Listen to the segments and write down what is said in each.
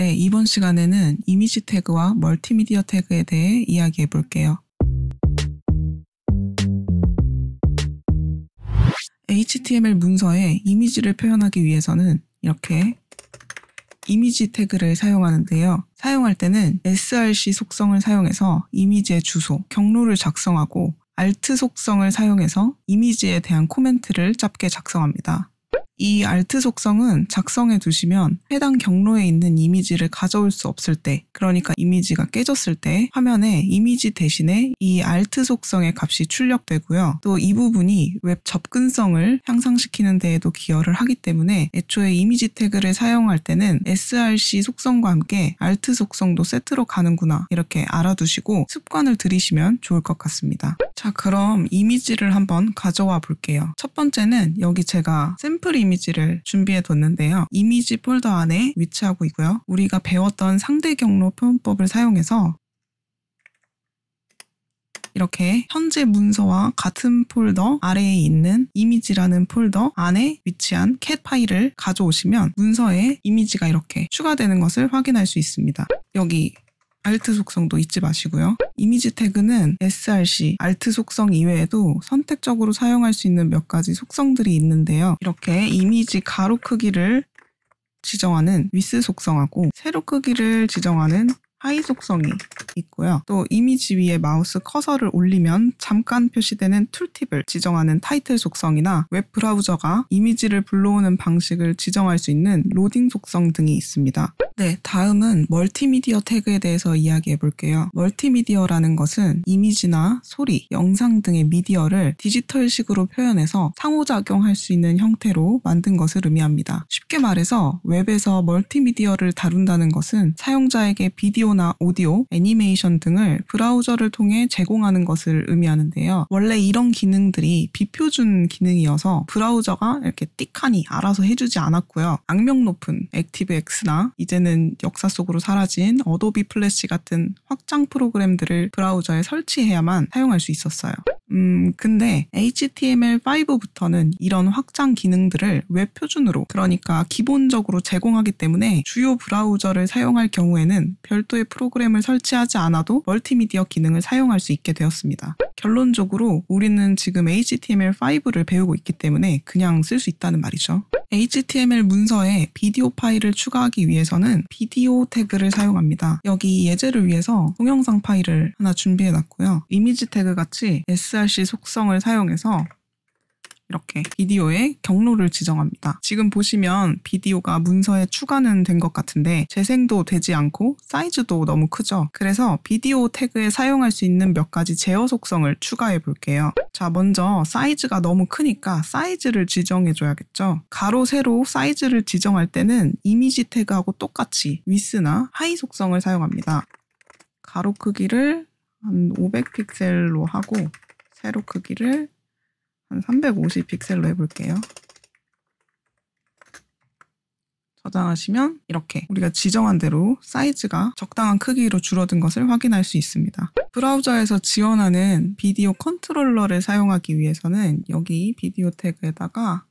네, 이번 시간에는 이미지 태그와 멀티미디어 태그에 대해 이야기해 볼게요. HTML 문서에 이미지를 표현하기 위해서는 이렇게 이미지 태그를 사용하는데요. 사용할 때는 src 속성을 사용해서 이미지의 주소, 경로를 작성하고 alt 속성을 사용해서 이미지에 대한 코멘트를 짧게 작성합니다. 이 알트 속성은 작성해 두시면 해당 경로에 있는 이미지를 가져올 수 없을 때, 그러니까 이미지가 깨졌을 때 화면에 이미지 대신에 이 알트 속성의 값이 출력되고요. 또 이 부분이 웹 접근성을 향상시키는 데에도 기여를 하기 때문에 애초에 이미지 태그를 사용할 때는 src 속성과 함께 알트 속성도 세트로 가는구나 이렇게 알아두시고 습관을 들이시면 좋을 것 같습니다. 자, 그럼 이미지를 한번 가져와 볼게요. 첫 번째는 여기 제가 샘플 이미지를 준비해 뒀는데요. 이미지 폴더 안에 위치하고 있고요. 우리가 배웠던 상대 경로 표현법을 사용해서 이렇게 현재 문서와 같은 폴더 아래에 있는 이미지라는 폴더 안에 위치한 캣 파일을 가져오시면 문서에 이미지가 이렇게 추가되는 것을 확인할 수 있습니다. 여기 알트 속성도 잊지 마시고요. 이미지 태그는 src, 알트 속성 이외에도 선택적으로 사용할 수 있는 몇 가지 속성들이 있는데요. 이렇게 이미지 가로 크기를 지정하는 위스 속성하고 세로 크기를 지정하는 하이 속성이 있고요. 또 이미지 위에 마우스 커서를 올리면 잠깐 표시되는 툴팁을 지정하는 타이틀 속성이나 웹 브라우저가 이미지를 불러오는 방식을 지정할 수 있는 로딩 속성 등이 있습니다. 네, 다음은 멀티미디어 태그에 대해서 이야기해 볼게요. 멀티미디어라는 것은 이미지나 소리, 영상 등의 미디어를 디지털식으로 표현해서 상호작용할 수 있는 형태로 만든 것을 의미합니다. 쉽게 말해서 웹에서 멀티미디어를 다룬다는 것은 사용자에게 비디오나 오디오, 애니메이션 등을 브라우저를 통해 제공하는 것을 의미하는데요. 원래 이런 기능들이 비표준 기능이어서 브라우저가 이렇게 띡하니 알아서 해주지 않았고요. 악명 높은 액티브X나 이제는 우리 역사 속으로 사라진 어도비 플래시 같은 확장 프로그램들을 브라우저에 설치해야만 사용할 수 있었어요. 음, 근데 HTML5부터는 이런 확장 기능들을 웹 표준으로, 그러니까 기본적으로 제공하기 때문에 주요 브라우저를 사용할 경우에는 별도의 프로그램을 설치하지 않아도 멀티미디어 기능을 사용할 수 있게 되었습니다. 결론적으로 우리는 지금 HTML5를 배우고 있기 때문에 그냥 쓸 수 있다는 말이죠. HTML 문서에 비디오 파일을 추가하기 위해서는 비디오 태그를 사용합니다. 여기 예제를 위해서 동영상 파일을 하나 준비해 놨고요. 이미지 태그 같이 src 속성을 사용해서 이렇게 비디오의 경로를 지정합니다. 지금 보시면 비디오가 문서에 추가는 된 것 같은데 재생도 되지 않고 사이즈도 너무 크죠. 그래서 비디오 태그에 사용할 수 있는 몇 가지 제어 속성을 추가해 볼게요. 자, 먼저 사이즈가 너무 크니까 사이즈를 지정해 줘야겠죠. 가로, 세로 사이즈를 지정할 때는 이미지 태그하고 똑같이 위스나 하이 속성을 사용합니다. 가로 크기를 한 500픽셀로 하고 세로 크기를 한350 픽셀로 해볼게요. 저장하시면 이렇게 우리가 지정한 대로 사이즈가 적당한 크기로 줄어든 것을 확인할 수 있습니다. 브라우저에서 지원하는 비디오 컨트롤러를 사용하기 위해서는 여기 비디오 태그에다가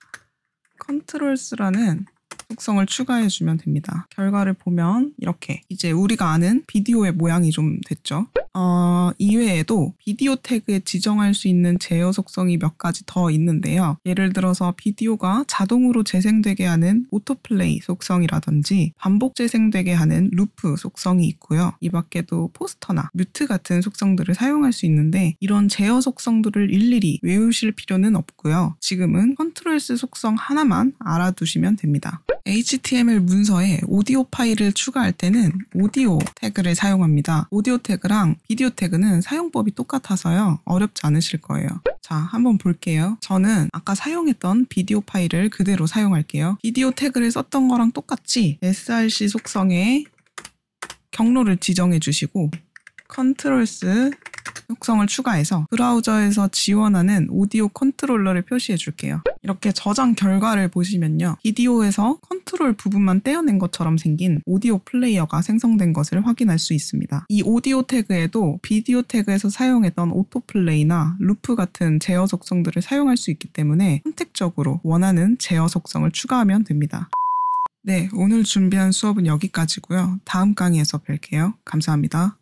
컨트롤스라는 속성을 추가해주면 됩니다. 결과를 보면 이렇게 이제 우리가 아는 비디오의 모양이 좀 됐죠. 어, 이외에도 비디오 태그에 지정할 수 있는 제어 속성이 몇 가지 더 있는데요. 예를 들어서 비디오가 자동으로 재생되게 하는 오토플레이 속성이라든지 반복 재생되게 하는 루프 속성이 있고요. 이 밖에도 포스터나 뮤트 같은 속성들을 사용할 수 있는데 이런 제어 속성들을 일일이 외우실 필요는 없고요. 지금은 컨트롤 스 속성 하나만 알아두시면 됩니다. HTML 문서에 오디오 파일을 추가할 때는 오디오 태그를 사용합니다. 오디오 태그랑 비디오 태그는 사용법이 똑같아서요. 어렵지 않으실 거예요. 자, 한번 볼게요. 저는 아까 사용했던 비디오 파일을 그대로 사용할게요. 비디오 태그를 썼던 거랑 똑같이 src 속성에 경로를 지정해 주시고 컨트롤 스 속성을 추가해서 브라우저에서 지원하는 오디오 컨트롤러를 표시해 줄게요. 이렇게 저장 결과를 보시면요. 비디오에서 컨트롤 부분만 떼어낸 것처럼 생긴 오디오 플레이어가 생성된 것을 확인할 수 있습니다. 이 오디오 태그에도 비디오 태그에서 사용했던 오토플레이나 루프 같은 제어 속성들을 사용할 수 있기 때문에 선택적으로 원하는 제어 속성을 추가하면 됩니다. 네, 오늘 준비한 수업은 여기까지고요. 다음 강의에서 뵐게요. 감사합니다.